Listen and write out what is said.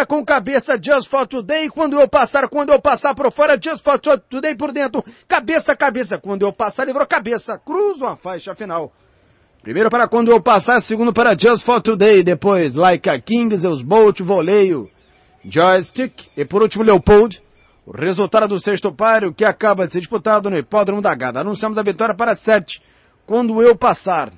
É com cabeça Just for Today, quando eu passar, quando eu passar por fora, Just for Today por dentro, cabeça, cabeça, quando eu passar, livrou cabeça, cruza uma faixa final. Primeiro para quando eu passar, segundo para Just for Today, depois Like a King, Zeus Bolt, Voleio, Joystick e por último Leopold. O resultado do sexto páreo que acaba de ser disputado no Hipódromo da Gada. Anunciamos a vitória para sete. Quando eu passar.